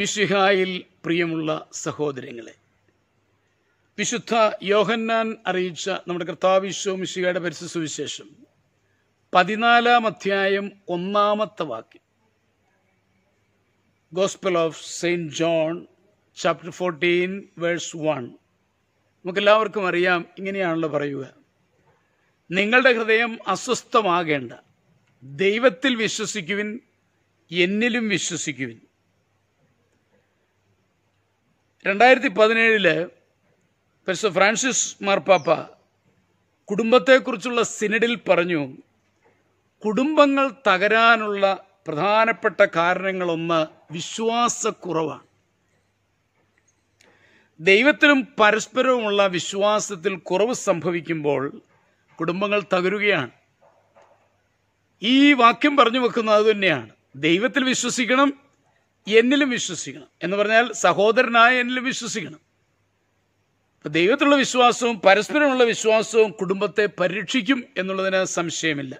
മിഷിഹായിൽ പ്രിയമുള്ള സഹോദരങ്ങളെ വിശുദ്ധ യോഹന്നാൻ അറിയിച്ച നമ്മുടെ കർത്താവിശ്വ മിഷിഹയുടെ പരിസ്ഥിതി സുവിശേഷം പതിനാലാം അധ്യായം ഒന്നാമത്തെ വാക്യം gospel of saint John chapter fourteen verse one നമുക്കെല്ലാവർക്കും അറിയാം ഇങ്ങനെയാണല്ലോ പറയുക നിങ്ങളുടെ ഹൃദയം അസ്വസ്ഥമാകേണ്ട ദൈവത്തിൽ വിശ്വസിക്കുവിൻ എന്നിലും വിശ്വസിക്കുവിൻ രണ്ടായിരത്തി പതിനേഴില് പരിശുദ്ധ ഫ്രാൻസിസ് മാർപ്പാപ്പ കുടുംബത്തെക്കുറിച്ചുള്ള സിനഡിൽ പറഞ്ഞു കുടുംബങ്ങൾ തകരാനുള്ള പ്രധാനപ്പെട്ട കാരണങ്ങളൊന്ന് വിശ്വാസക്കുറവാണ് ദൈവത്തിലും പരസ്പരവുമുള്ള വിശ്വാസത്തിൽ കുറവ് സംഭവിക്കുമ്പോൾ കുടുംബങ്ങൾ തകരുകയാണ് ഈ വാക്യം പറഞ്ഞു വെക്കുന്നത് അതുതന്നെയാണ് ദൈവത്തിൽ വിശ്വസിക്കണം എന്നിലും വിശ്വസിക്കണം എന്ന് പറഞ്ഞാൽ സഹോദരനായ എന്നിലും വിശ്വസിക്കണം ദൈവത്തിലുള്ള വിശ്വാസവും പരസ്പരമുള്ള വിശ്വാസവും കുടുംബത്തെ പരിരക്ഷിക്കും എന്നുള്ളതിന് സംശയമില്ല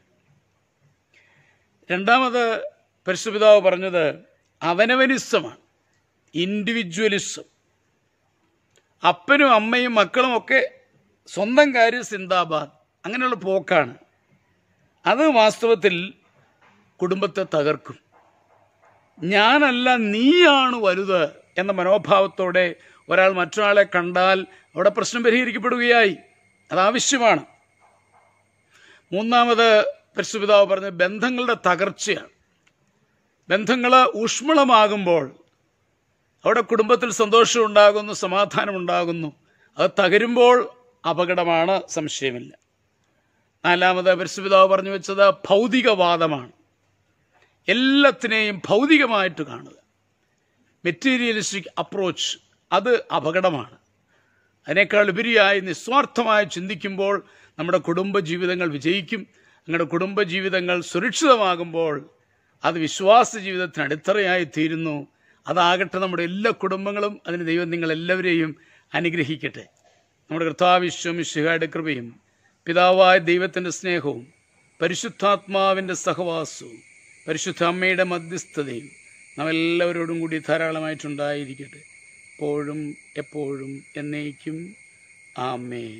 രണ്ടാമത് പരിശുപിതാവ് പറഞ്ഞത് അവനവനിസമാണ് ഇൻഡിവിജ്വലിസം അപ്പനും അമ്മയും മക്കളും ഒക്കെ സ്വന്തം കാര്യം സിന്ദാബാദ് അങ്ങനെയുള്ള പോക്കാണ് അത് വാസ്തവത്തിൽ കുടുംബത്തെ തകർക്കും ഞാനല്ല നീയാണ് വലുത് എന്ന മനോഭാവത്തോടെ ഒരാൾ മറ്റൊരാളെ കണ്ടാൽ അവിടെ പ്രശ്നം പരിഹരിക്കപ്പെടുകയായി അതാവശ്യമാണ് മൂന്നാമത് പരിശുപിതാവ് പറഞ്ഞ ബന്ധങ്ങളുടെ തകർച്ചയാണ് ബന്ധങ്ങൾ ഊഷ്മളമാകുമ്പോൾ അവിടെ കുടുംബത്തിൽ സന്തോഷം ഉണ്ടാകുന്നു സമാധാനം ഉണ്ടാകുന്നു അത് തകരുമ്പോൾ അപകടമാണ് സംശയമില്ല നാലാമത് പരിശുപിതാവ് പറഞ്ഞു വെച്ചത് ഭൗതികവാദമാണ് എല്ലാത്തിനെയും ഭൗതികമായിട്ട് കാണുക മെറ്റീരിയലിസ്റ്റിക് അപ്രോച്ച് അത് അപകടമാണ് അതിനേക്കാൾ ഉപരിയായി നിസ്വാർത്ഥമായി ചിന്തിക്കുമ്പോൾ നമ്മുടെ കുടുംബജീവിതങ്ങൾ വിജയിക്കും നിങ്ങളുടെ കുടുംബജീവിതങ്ങൾ സുരക്ഷിതമാകുമ്പോൾ അത് വിശ്വാസ ജീവിതത്തിന് അടിത്തറയായി തീരുന്നു അതാകട്ടെ നമ്മുടെ എല്ലാ കുടുംബങ്ങളും അതിന് ദൈവം നിങ്ങളെല്ലാവരെയും അനുഗ്രഹിക്കട്ടെ നമ്മുടെ കർത്താവിശ്വം ശിഹായുടെ കൃപയും പിതാവായ ദൈവത്തിൻ്റെ സ്നേഹവും പരിശുദ്ധാത്മാവിൻ്റെ സഹവാസവും പരിശുദ്ധ അമ്മയുടെ മധ്യസ്ഥതയും എല്ലാവരോടും കൂടി ധാരാളമായിട്ടുണ്ടായിരിക്കട്ടെ എപ്പോഴും എപ്പോഴും എന്നേക്കും ആമേ